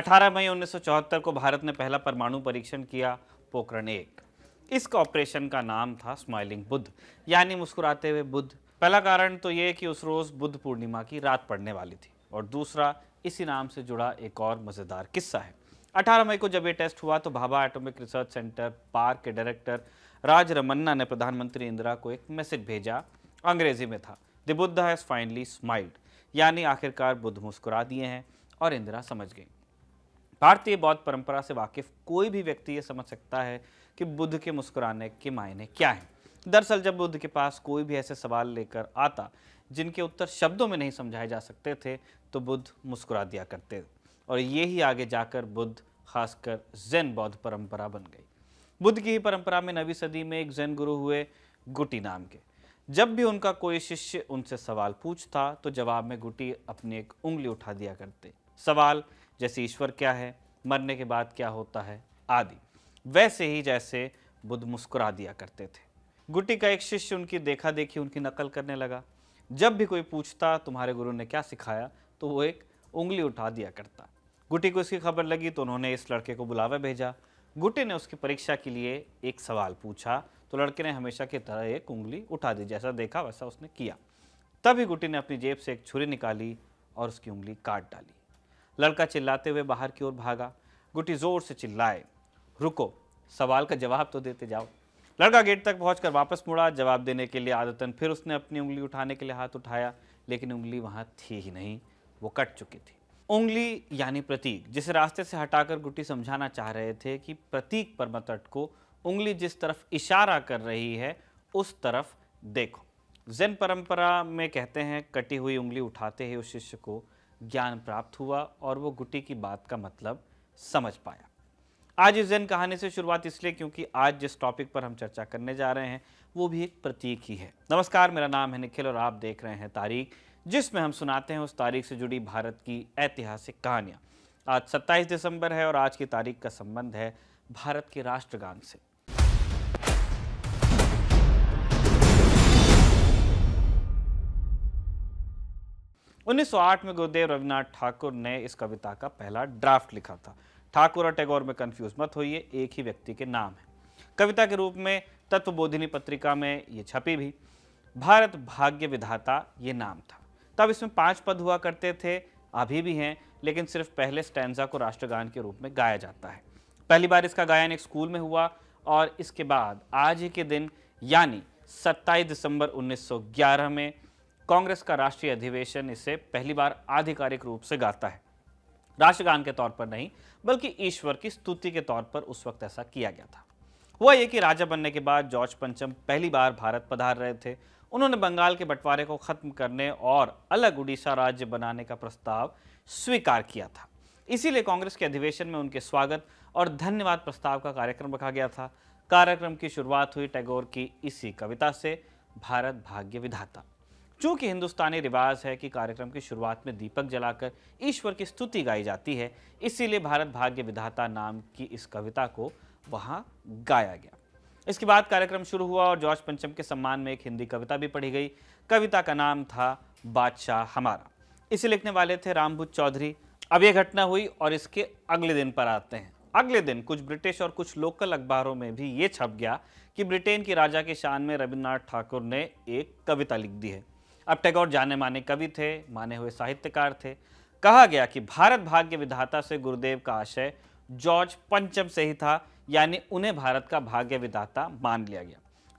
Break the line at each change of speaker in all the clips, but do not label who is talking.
18 मई 1974 को भारत ने पहला परमाणु परीक्षण किया पोखरण एक इस ऑपरेशन का नाम था स्माइलिंग बुद्ध यानी मुस्कुराते हुए बुद्ध पहला कारण तो ये कि उस रोज़ बुद्ध पूर्णिमा की रात पड़ने वाली थी और दूसरा इसी नाम से जुड़ा एक और मज़ेदार किस्सा है 18 मई को जब ये टेस्ट हुआ तो Bhabha atomic research centre park के डायरेक्टर राज रमन्ना ने प्रधानमंत्री इंदिरा को एक मैसेज भेजा अंग्रेजी में था the Buddha has finally smiled यानी आखिरकार बुद्ध मुस्कुरा दिए हैं और इंदिरा समझ गई भारतीय बौद्ध परंपरा से वाकिफ कोई भी व्यक्ति ये समझ सकता है कि बुद्ध के मुस्कुराने के मायने क्या हैं दरअसल जब बुद्ध के पास कोई भी ऐसे सवाल लेकर आता जिनके उत्तर शब्दों में नहीं समझाए जा सकते थे तो बुद्ध मुस्कुरा दिया करते और ये ही आगे जाकर बुद्ध खासकर जैन बौद्ध परंपरा बन गई बुद्ध की ही परंपरा में नवी सदी में एक जैन गुरु हुए गुटी नाम के जब भी उनका कोई शिष्य उनसे सवाल पूछता तो जवाब में गुटी अपनी एक उंगली उठा दिया करते सवाल जैसे ईश्वर क्या है मरने के बाद क्या होता है आदि वैसे ही जैसे बुद्ध मुस्कुरा दिया करते थे गुटी का एक शिष्य उनकी देखा देखी उनकी नकल करने लगा जब भी कोई पूछता तुम्हारे गुरु ने क्या सिखाया तो वो एक उंगली उठा दिया करता गुटी को इसकी खबर लगी तो उन्होंने इस लड़के को बुलावा भेजा गुटी ने उसकी परीक्षा के लिए एक सवाल पूछा तो लड़के ने हमेशा की तरह एक उंगली उठा दी जैसा देखा वैसा उसने किया तभी गुटी ने अपनी जेब से एक छुरी निकाली और उसकी उंगली काट डाली लड़का चिल्लाते हुए बाहर की ओर भागा गुटी जोर से चिल्लाए रुको सवाल का जवाब तो देते जाओ लड़का गेट तक पहुंचकर वापस मुड़ा जवाब देने के लिए आदतन फिर उसने अपनी उंगली उठाने के लिए हाथ उठाया लेकिन उंगली वहां थी ही नहीं वो कट चुकी थी उंगली यानी प्रतीक जिस रास्ते से हटाकर गुटी समझाना चाह रहे थे कि प्रतीक पर तट को उंगली जिस तरफ इशारा कर रही है उस तरफ देखो जैन परंपरा में कहते हैं कटी हुई उंगली उठाते ही उस शिष्य को ज्ञान प्राप्त हुआ और वो गुटी की बात का मतलब समझ पाया आज इस जैन कहानी से शुरुआत इसलिए क्योंकि आज जिस टॉपिक पर हम चर्चा करने जा रहे हैं वो भी एक प्रतीक ही है नमस्कार मेरा नाम है निखिल और आप देख रहे हैं तारीख जिसमें हम सुनाते हैं उस तारीख से जुड़ी भारत की ऐतिहासिक कहानियाँ आज 27 दिसंबर है और आज की तारीख का संबंध है भारत के राष्ट्रगान से 1908 में गुरुदेव रविनाथ ठाकुर ने इस कविता का पहला ड्राफ्ट लिखा था ठाकुर और टैगोर में कन्फ्यूज मत होइए एक ही व्यक्ति के नाम है कविता के रूप में तत्वबोधिनी पत्रिका में ये छपी भी भारत भाग्य विधाता ये नाम था तब इसमें पांच पद हुआ करते थे अभी भी हैं लेकिन सिर्फ पहले स्टैंडा को राष्ट्रगान के रूप में गाया जाता है पहली बार इसका गायन एक स्कूल में हुआ और इसके बाद आज ही के दिन यानी 27 दिसंबर 1911 में कांग्रेस का राष्ट्रीय अधिवेशन इसे पहली बार आधिकारिक रूप से गाता है राष्ट्रगान के तौर पर नहीं बल्कि ईश्वर की स्तुति के तौर पर उस वक्त ऐसा किया गया था हुआ ये कि राजा बनने के बाद जॉर्ज पंचम पहली बार भारत पधार रहे थे उन्होंने बंगाल के बंटवारे को खत्म करने और अलग उड़ीसा राज्य बनाने का प्रस्ताव स्वीकार किया था इसीलिए कांग्रेस के अधिवेशन में उनके स्वागत और धन्यवाद प्रस्ताव का कार्यक्रम रखा गया था कार्यक्रम की शुरुआत हुई टैगोर की इसी कविता से भारत भाग्य विधाता चूंकि हिंदुस्तानी रिवाज है कि कार्यक्रम की शुरुआत में दीपक जलाकर ईश्वर की स्तुति गाई जाती है इसीलिए भारत भाग्य विधाता नाम की इस कविता को वहाँ गाया गया इसके बाद कार्यक्रम शुरू हुआ और जॉर्ज पंचम के सम्मान में एक हिंदी कविता भी पढ़ी गई कविता का नाम था बादशाह हमारा इसे लिखने वाले थे रामभूत चौधरी अब यह घटना हुई और इसके अगले दिन पर आते हैं अगले दिन कुछ ब्रिटिश और कुछ लोकल अखबारों में भी ये छप गया कि ब्रिटेन के राजा के शान में रविन्द्रनाथ ठाकुर ने एक कविता लिख दी है अब टैगोर जाने माने कवि थे माने हुए साहित्यकार थे कहा गया कि भारत भाग्य विधाता से गुरुदेव का आशय जॉर्ज पंचम से ही था यानी उन्हें भारत का भाग्य विधाता मान लिया गया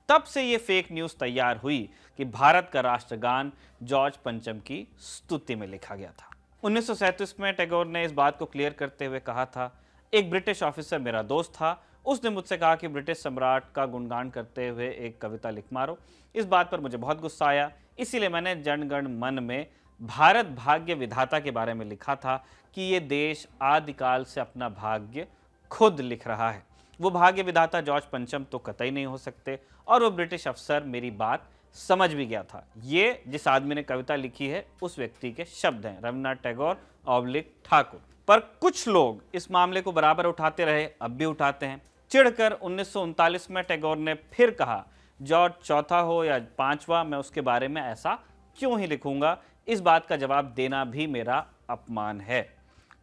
तब से ये फेक न्यूज़ तैयार हुई कि भारत का राष्ट्रगान जॉर्ज पंचम की स्तुति में लिखा गया था उन्नीस में टैगोर ने इस बात को क्लियर करते हुए कहा था एक ब्रिटिश ऑफिसर मेरा दोस्त था उसने मुझसे कहा कि ब्रिटिश सम्राट का गुणगान करते हुए एक कविता लिख मारो इस बात पर मुझे बहुत गुस्सा आया इसीलिए मैंने जनगण मन में भारत भाग्य विधाता के बारे में लिखा था कि ये देश आदिकाल से अपना भाग्य खुद लिख रहा है वो भाग्य विधाता जॉर्ज पंचम तो कतई नहीं हो सकते और वो ब्रिटिश अफसर मेरी बात समझ भी गया था ये जिस आदमी ने कविता लिखी है उस व्यक्ति के शब्द हैं रविन्द्रनाथ टैगोर अवलिक ठाकुर पर कुछ लोग इस मामले को बराबर उठाते रहे अब भी उठाते हैं चिढ़कर उन्नीस में टैगोर ने फिर कहा जॉर्ज चौथा हो या पांचवा मैं उसके बारे में ऐसा क्यों ही लिखूंगा इस बात का जवाब देना भी मेरा अपमान है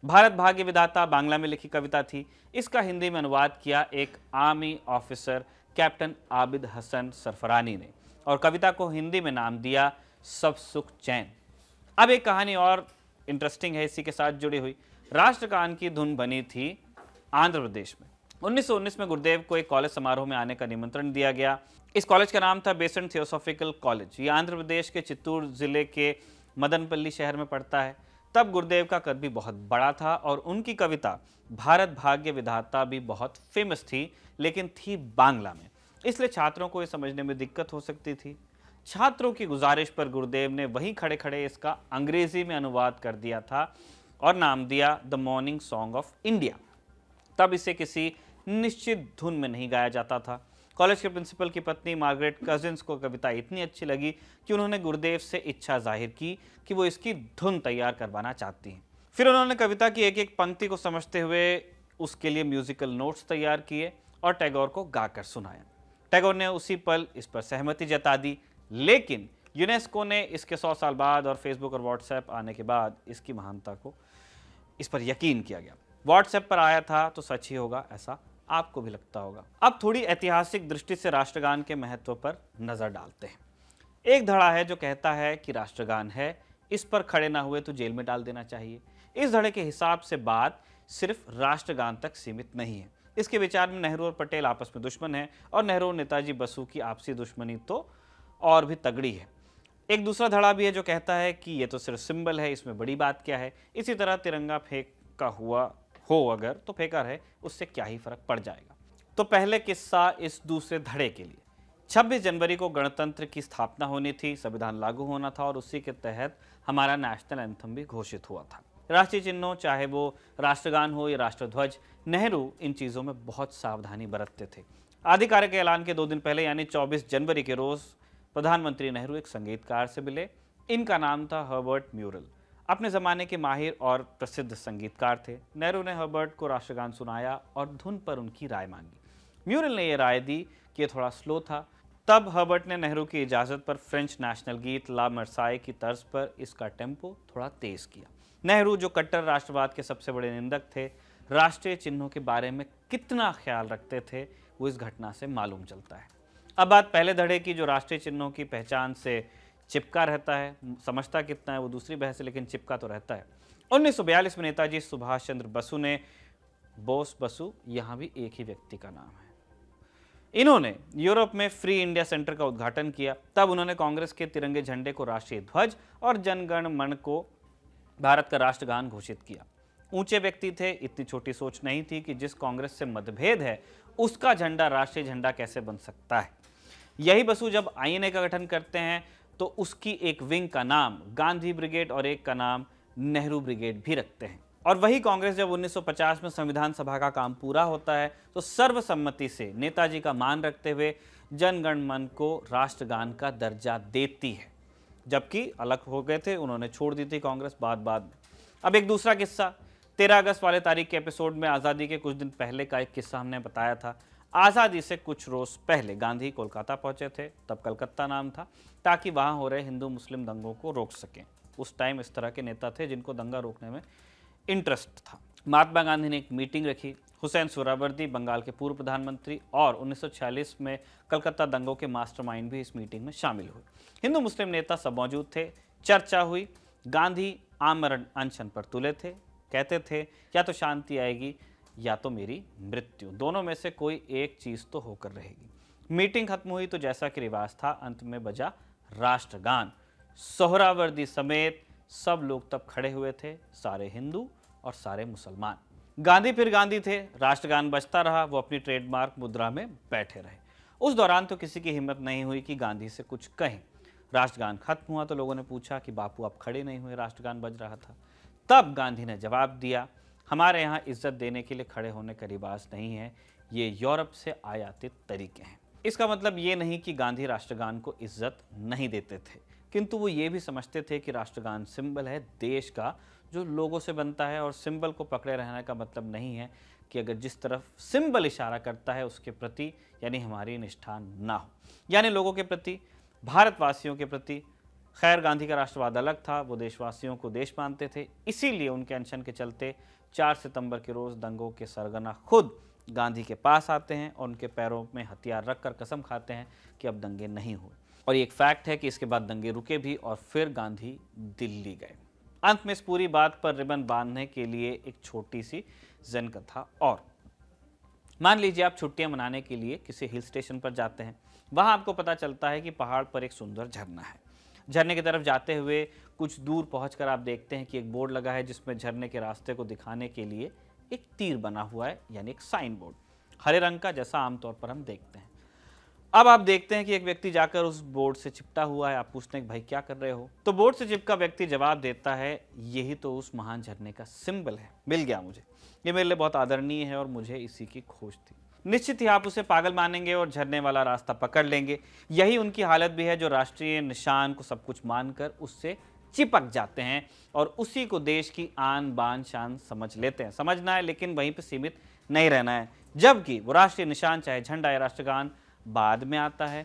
भारत भाग्य विधाता बांग्ला में लिखी कविता थी इसका हिंदी में अनुवाद किया एक army officer captain Abid Hasan Sarfarani ने और कविता को हिंदी में नाम दिया सब सुख चैन अब एक कहानी और इंटरेस्टिंग है इसी के साथ जुड़ी हुई राष्ट्रगान की धुन बनी थी आंध्र प्रदेश में 1919 में गुरुदेव को एक कॉलेज समारोह में आने का निमंत्रण दिया गया इस कॉलेज का नाम था बेसेंट थियोसॉफिकल कॉलेज ये आंध्र प्रदेश के चित्तूर जिले के मदनपल्ली शहर में पड़ता है तब गुरुदेव का कद भी बहुत बड़ा था और उनकी कविता भारत भाग्य विधाता भी बहुत फेमस थी लेकिन थी बांग्ला में इसलिए छात्रों को ये समझने में दिक्कत हो सकती थी छात्रों की गुजारिश पर गुरुदेव ने वहीं खड़े खड़े इसका अंग्रेजी में अनुवाद कर दिया था और नाम दिया the morning song of India तब इसे किसी निश्चित धुन में नहीं गाया जाता था कॉलेज के प्रिंसिपल की पत्नी मार्गरेट कजिन्स को कविता इतनी अच्छी लगी कि उन्होंने गुरुदेव से इच्छा जाहिर की कि वो इसकी धुन तैयार करवाना चाहती हैं फिर उन्होंने कविता की एक एक पंक्ति को समझते हुए उसके लिए म्यूजिकल नोट्स तैयार किए और टैगोर को गाकर सुनाया टैगोर ने उसी पल इस पर सहमति जता दी लेकिन यूनेस्को ने इसके सौ साल बाद और फेसबुक और व्हाट्सएप आने के बाद इसकी महानता को इस पर यकीन किया गया व्हाट्सएप पर आया था तो सच ही होगा ऐसा आपको भी लगता होगा अब थोड़ी ऐतिहासिक दृष्टि से राष्ट्रगान के महत्व पर नजर डालते हैं एक धड़ा है जो कहता है कि राष्ट्रगान है इस पर खड़े ना हुए तो जेल में डाल देना चाहिए इस धड़े के हिसाब से बात सिर्फ राष्ट्रगान तक सीमित नहीं है इसके विचार में नेहरू और पटेल आपस में दुश्मन हैं और नेहरू और नेताजी बसु की आपसी दुश्मनी तो और भी तगड़ी है एक दूसरा धड़ा भी है जो कहता है कि ये तो सिर्फ सिंबल है इसमें बड़ी बात क्या है इसी तरह तिरंगा फेंक का हुआ हो अगर तो फेकर है उससे क्या ही फर्क पड़ जाएगा तो पहले किस्सा इस दूसरे धड़े के लिए 26 जनवरी को गणतंत्र की स्थापना होनी थी संविधान लागू होना था और उसी के तहत हमारा नेशनल एंथम भी घोषित हुआ था राष्ट्रीय चिन्हों चाहे वो राष्ट्रगान हो या राष्ट्रध्वज नेहरू इन चीज़ों में बहुत सावधानी बरतते थे आधिकारिक ऐलान के दो दिन पहले यानी 24 जनवरी के रोज़ प्रधानमंत्री नेहरू एक संगीतकार से मिले इनका नाम था हर्बर्ट म्यूरल अपने ज़माने के माहिर और प्रसिद्ध संगीतकार थे नेहरू ने हर्बर्ट को राष्ट्रगान सुनाया और धुन पर उनकी राय मांगी म्यूरल ने यह राय दी कि यह थोड़ा स्लो था तब हर्बर्ट ने नेहरू की इजाज़त पर फ्रेंच नेशनल गीत ला मरसाए की तर्ज पर इसका टेम्पो थोड़ा तेज़ किया नेहरू जो कट्टर राष्ट्रवाद के सबसे बड़े निंदक थे राष्ट्रीय चिन्हों के बारे में कितना ख्याल रखते थे वो इस घटना से मालूम चलता है अब बात पहले धड़े की जो राष्ट्रीय चिन्हों की पहचान से चिपका रहता है समझता कितना है वो दूसरी बहस है लेकिन चिपका तो रहता है उन्नीस में नेताजी सुभाष चंद्र बसु ने बोस बसु यहाँ भी एक ही व्यक्ति का नाम है इन्होंने यूरोप में फ्री इंडिया सेंटर का उद्घाटन किया तब उन्होंने कांग्रेस के तिरंगे झंडे को राष्ट्रीय ध्वज और जनगण मन को भारत का राष्ट्रगान घोषित किया ऊंचे व्यक्ति थे इतनी छोटी सोच नहीं थी कि जिस कांग्रेस से मतभेद है उसका झंडा राष्ट्रीय झंडा कैसे बन सकता है यही बसु जब आईएनए का गठन करते हैं तो उसकी एक विंग का नाम गांधी ब्रिगेड और एक का नाम नेहरू ब्रिगेड भी रखते हैं और वही कांग्रेस जब 1950 में संविधान सभा का काम पूरा होता है तो सर्वसम्मति से नेताजी का मान रखते हुए जनगण मन को राष्ट्रगान का दर्जा देती है जबकि अलग हो गए थे उन्होंने छोड़ दी थी कांग्रेस बाद बाद में अब एक दूसरा किस्सा तेरह अगस्त वाले तारीख के एपिसोड में आज़ादी के कुछ दिन पहले का एक किस्सा हमने बताया था आज़ादी से कुछ रोज़ पहले गांधी कोलकाता पहुंचे थे तब कलकत्ता नाम था ताकि वहाँ हो रहे हिंदू मुस्लिम दंगों को रोक सकें उस टाइम इस तरह के नेता थे जिनको दंगा रोकने में इंटरेस्ट था महात्मा गांधी ने एक मीटिंग रखी हुसैन सोरावर्दी बंगाल के पूर्व प्रधानमंत्री और 1946 में कलकत्ता दंगों के मास्टरमाइंड भी इस मीटिंग में शामिल हुए हिंदू मुस्लिम नेता सब मौजूद थे चर्चा हुई गांधी आमरण अनशन पर तुले थे कहते थे या तो शांति आएगी या तो मेरी मृत्यु दोनों में से कोई एक चीज़ तो होकर रहेगी मीटिंग खत्म हुई तो जैसा कि रिवाज था अंत में बजा राष्ट्रगान सोहरावर्दी समेत सब लोग तब खड़े हुए थे सारे हिंदू और सारे मुसलमान गांधी फिर गांधी थे राष्ट्रगान बजता रहा वो अपनी ट्रेडमार्क मुद्रा में बैठे रहे उस दौरान तो किसी की हिम्मत नहीं हुई कि गांधी से कुछ कहें राष्ट्रगान खत्म हुआ तो लोगों ने पूछा कि बापू आप खड़े नहीं हुए राष्ट्रगान बज रहा था तब गांधी ने जवाब दिया हमारे यहाँ इज्जत देने के लिए खड़े होने का रिवाज नहीं है ये यूरोप से आयातित तरीके हैं इसका मतलब ये नहीं कि गांधी राष्ट्रगान को इज्जत नहीं देते थे किंतु वो ये भी समझते थे कि राष्ट्रगान सिंबल है देश का जो लोगों से बनता है और सिंबल को पकड़े रहने का मतलब नहीं है कि अगर जिस तरफ सिंबल इशारा करता है उसके प्रति यानी हमारी निष्ठा ना हो यानी लोगों के प्रति भारतवासियों के प्रति खैर गांधी का राष्ट्रवाद अलग था वो देशवासियों को देश मानते थे इसीलिए उनके अनशन के चलते 4 सितंबर के रोज़ दंगों के सरगना खुद गांधी के पास आते हैं और उनके पैरों में हथियार रखकर कसम खाते हैं कि अब दंगे नहीं हुए और ये एक फैक्ट है कि इसके बाद दंगे रुके भी और फिर गांधी दिल्ली गए अंत में इस पूरी बात पर रिबन बांधने के लिए एक छोटी सी जन कथा और मान लीजिए आप छुट्टियां मनाने के लिए किसी हिल स्टेशन पर जाते हैं वहां आपको पता चलता है कि पहाड़ पर एक सुंदर झरना है झरने की तरफ जाते हुए कुछ दूर पहुँच आप देखते हैं कि एक बोर्ड लगा है जिसमें झरने के रास्ते को दिखाने के लिए एक तीर बना हुआ है यानी एक साइन बोर्ड हरे रंग का जैसा आमतौर पर हम देखते हैं अब आप देखते हैं कि एक व्यक्ति जाकर उस बोर्ड से चिपटा हुआ है आप पूछते हैं भाई क्या कर रहे हो तो बोर्ड से चिपका व्यक्ति जवाब देता है यही तो उस महान झरने का सिंबल है मिल गया मुझे ये मेरे लिए बहुत आदरणीय है और मुझे इसी की खोज थी निश्चित ही आप उसे पागल मानेंगे और झरने वाला रास्ता पकड़ लेंगे यही उनकी हालत भी है जो राष्ट्रीय निशान को सब कुछ मानकर उससे चिपक जाते हैं और उसी को देश की आन बान शान समझ लेते हैं समझना है लेकिन वहीं पर सीमित नहीं रहना है जबकि वो राष्ट्रीय निशान चाहे झंडा या राष्ट्रगान बाद में आता है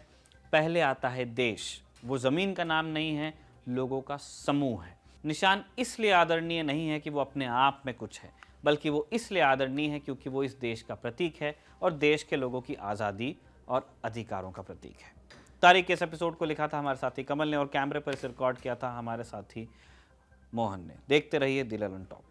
पहले आता है देश वो ज़मीन का नाम नहीं है लोगों का समूह है निशान इसलिए आदरणीय नहीं है कि वो अपने आप में कुछ है बल्कि वो इसलिए आदरणीय है क्योंकि वो इस देश का प्रतीक है और देश के लोगों की आज़ादी और अधिकारों का प्रतीक है तारीख के इस एपिसोड को लिखा था हमारे साथी कमल ने और कैमरे पर इसे रिकॉर्ड किया था हमारे साथी मोहन ने देखते रहिए दिल टॉप